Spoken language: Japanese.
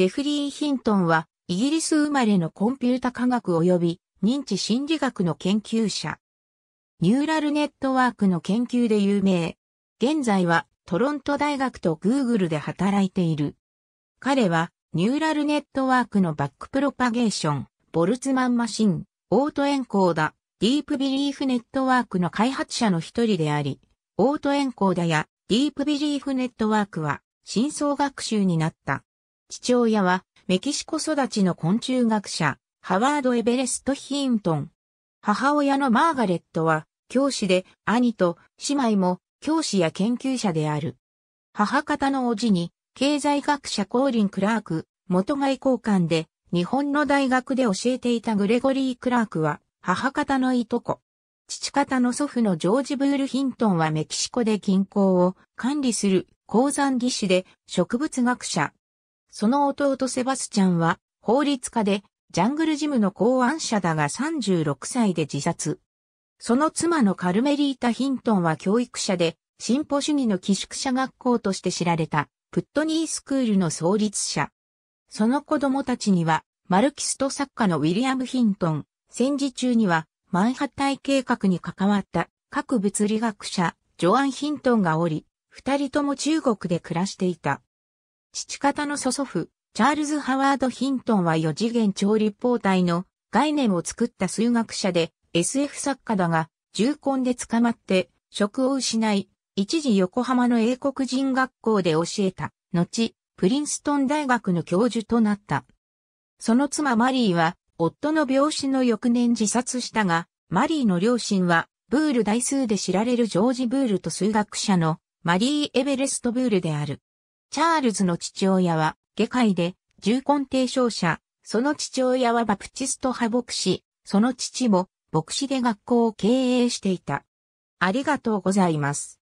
ジェフリー・ヒントンは、イギリス生まれのコンピュータ科学及び認知心理学の研究者。ニューラルネットワークの研究で有名。現在はトロント大学と Google で働いている。彼はニューラルネットワークのバックプロパゲーション、ボルツマンマシン、オートエンコーダ、ディープビリーフネットワークの開発者の一人であり、オートエンコーダやディープビリーフネットワークは深層学習になった父親はメキシコ育ちの昆虫学者、ハワード・エベレスト・ヒントン。母親のマーガレットは教師で兄と姉妹も教師や研究者である。母方の叔父に経済学者コーリン・クラーク、元外交官で日本の大学で教えていたグレゴリー・クラークは母方のいとこ。父方の祖父のジョージ・ブール・ヒントンはメキシコで銀行を管理する鉱山技師で植物学者、その弟セバスチャンは、法律家で、ジャングルジムの考案者だが36歳で自殺。その妻のカルメリータ・ヒントンは教育者で、進歩主義の寄宿舎学校として知られた、プットニースクールの創立者。その子供たちには、マルキスト作家のウィリアム・ヒントン、戦時中には、マンハッタイ計画に関わった各物理学者、ジョアン・ヒントンがおり、二人とも中国で暮らしていた。父方の祖祖父、チャールズ・ハワード・ヒントンは四次元調立方体の概念を作った数学者で SF 作家だが、重婚で捕まって職を失い、一時横浜の英国人学校で教えた、後、プリンストン大学の教授となった。その妻マリーは、夫の病死の翌年自殺したが、マリーの両親は、ブール大数で知られるジョージ・ブールと数学者のマリー・エベレスト・ブールである。チャールズの父親は、下界で、重婚提唱者、その父親はバプチスト派牧師、その父も、牧師で学校を経営していた。ありがとうございます。